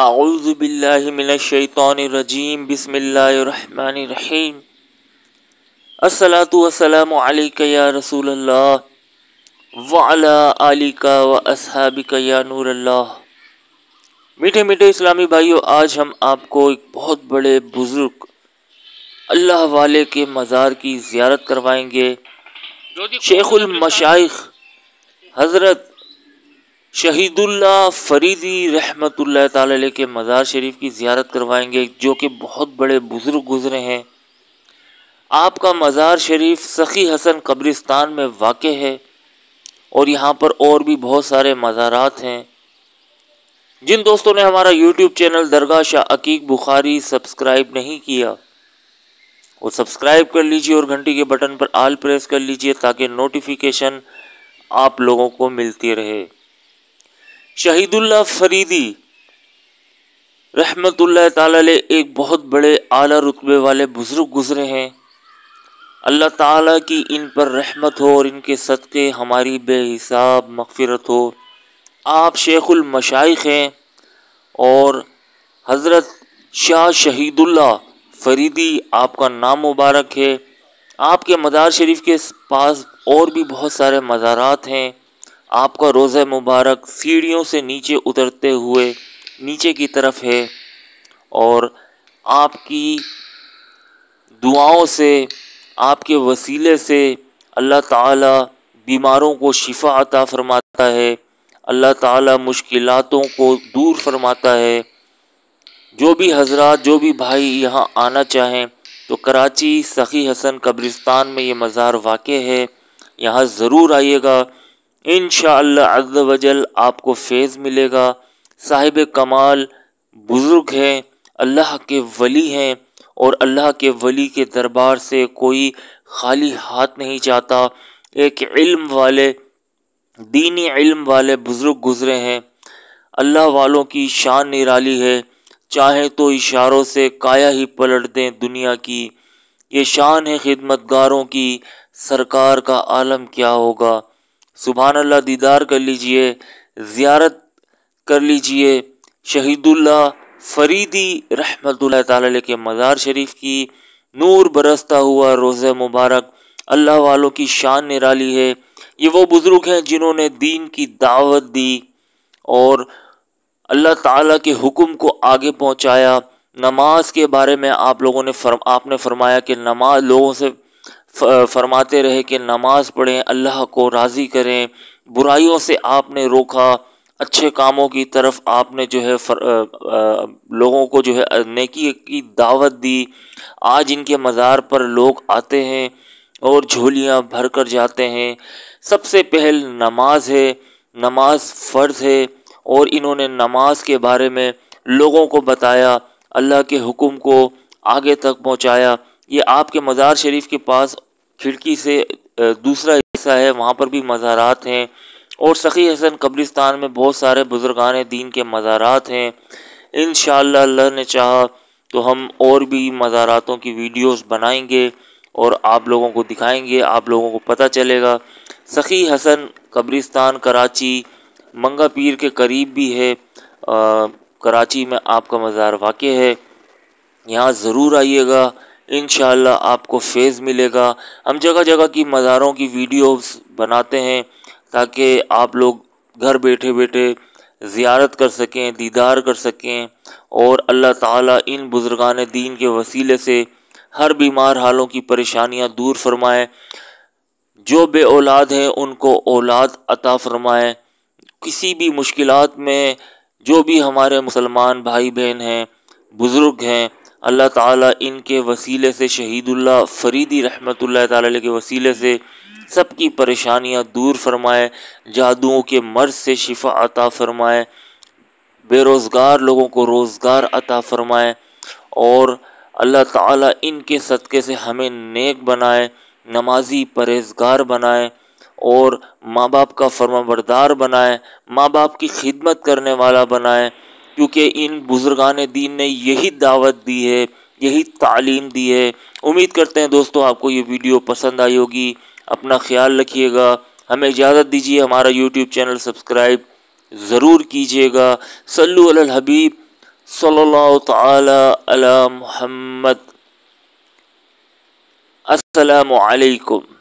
اعوذ باللہ من الشیطان الرجیم بسم اللہ الرحمن الرحیم السلاۃ والسلام علیکہ یا رسول اللہ وعلا علیکہ و اصحابکہ یا نور اللہ میٹھے میٹھے اسلامی بھائیو آج ہم آپ کو ایک بہت بڑے بزرگ اللہ والے کے مزار کی زیارت کروائیں گے شیخ المشائخ حضرت شہید اللہ فریدی رحمت اللہ تعالی علیہ کے مزار شریف کی زیارت کروائیں گے جو کہ بہت بڑے بزرگ گزرے ہیں آپ کا مزار شریف سخی حسن قبرستان میں واقع ہے اور یہاں پر اور بھی بہت سارے مزارات ہیں جن دوستوں نے ہمارا YouTube channel Dargah Shah Aqeeq Bukhari subscribe نہیں کیا وہ سبسکرائب کر لیجئے اور گھنٹی کے بٹن پر آل پریس کر لیجئے تاکہ نوٹیفیکیشن آپ لوگوں کو ملتی رہے شہید اللہ فریدی رحمت اللہ تعالی ایک بہت بڑے اعلیٰ رتبے والے بزرگ گزرے ہیں اللہ تعالیٰ کی ان پر رحمت ہو اور ان کے صدقے ہماری بے حساب مغفرت ہو آپ شیخ المشائق ہیں اور حضرت شاہ شہید اللہ فریدی آپ کا نام مبارک ہے آپ کے مزار شریف کے پاس اور بھی بہت سارے مزارات ہیں آپ کا روزہ مبارک سیڑھیوں سے نیچے اترتے ہوئے نیچے کی طرف ہے اور آپ کی دعاؤں سے آپ کے وسیلے سے اللہ تعالیٰ بیماروں کو شفا عطا فرماتا ہے اللہ تعالیٰ مشکلاتوں کو دور فرماتا ہے جو بھی حضرات جو بھی بھائی یہاں آنا چاہیں تو کراچی سخی حسن قبرستان میں یہ مزار واقع ہے یہاں ضرور آئیے گا ان شاء اللہ جل آپ کو فیض ملے گا صاحب کمال بزرگ ہیں اللہ کے ولی ہیں اور اللہ کے ولی کے دربار سے کوئی خالی ہاتھ نہیں چاہتا ایک علم والے دینی علم والے بزرگ گزرے ہیں اللہ والوں کی شان نرالی ہے چاہے تو اشاروں سے کایا ہی پلٹ دیں دنیا کی یہ شان ہے خدمت گاروں کی سرکار کا عالم کیا ہوگا سبحان اللہ دیدار کر لیجئے زیارت کر لیجئے شہید اللہ فریدی رحمۃ اللہ تعالی کے مزار شریف کی نور برستا ہوا روزہ مبارک اللہ والوں کی شان نرالی ہے یہ وہ بزرگ ہیں جنہوں نے دین کی دعوت دی اور اللہ تعالیٰ کے حکم کو آگے پہنچایا نماز کے بارے میں آپ لوگوں نے فرم آپ نے فرمایا کہ نماز لوگوں سے فرماتے رہے کہ نماز پڑھیں اللہ کو راضی کریں برائیوں سے آپ نے روکا اچھے کاموں کی طرف آپ نے جو ہے لوگوں کو جو ہے نیکی کی دعوت دی آج ان کے مزار پر لوگ آتے ہیں اور جھولیاں بھر کر جاتے ہیں سب سے پہل نماز ہے نماز فرض ہے اور انہوں نے نماز کے بارے میں لوگوں کو بتایا اللہ کے حکم کو آگے تک پہنچایا یہ آپ کے مزار شریف کے پاس کھڑکی سے دوسرا حصہ ہے وہاں پر بھی مزارات ہیں اور سخی حسن قبرستان میں بہت سارے بزرگان دین کے مزارات ہیں انشاءاللہ اللہ اللہ نے چاہا تو ہم اور بھی مزاراتوں کی ویڈیوز بنائیں گے اور آپ لوگوں کو دکھائیں گے آپ لوگوں کو پتہ چلے گا سخی حسن قبرستان کراچی منگا پیر کے قریب بھی ہے کراچی میں آپ کا مزار واقع ہے یہاں ضرور آئیے گا انشاءاللہ آپ کو فیض ملے گا ہم جگہ جگہ کی مزاروں کی ویڈیوز بناتے ہیں تاکہ آپ لوگ گھر بیٹھے بیٹھے زیارت کر سکیں دیدار کر سکیں اور اللہ تعالیٰ ان بزرگان دین کے وسیلے سے ہر بیمار حالوں کی پریشانیاں دور فرمائیں جو بے اولاد ہیں ان کو اولاد عطا فرمائیں کسی بھی مشکلات میں جو بھی ہمارے مسلمان بھائی بہن ہیں بزرگ ہیں اللہ تعالیٰ ان کے وسیلے سے شہید اللہ فریدی رحمۃ اللہ تعالی کے وسیلے سے سب کی پریشانیاں دور فرمائے جادوؤں کے مرض سے شفا عطا فرمائے بے روزگار لوگوں کو روزگار عطا فرمائے اور اللہ تعالیٰ ان کے صدقے سے ہمیں نیک بنائے نمازی پرہیزگار بنائے اور ماں باپ کا فرما بردار بنائے ماں باپ کی خدمت کرنے والا بنائے کیونکہ ان بزرگان دین نے یہی دعوت دی ہے یہی تعلیم دی ہے امید کرتے ہیں دوستو آپ کو یہ ویڈیو پسند آئی ہوگی اپنا خیال رکھیے گا ہمیں اجازت دیجیے ہمارا یوٹیوب چینل سبسکرائب ضرور کیجیے گا صلو علی الحبیب صلی اللہ تعالی علی محمد السلام علیکم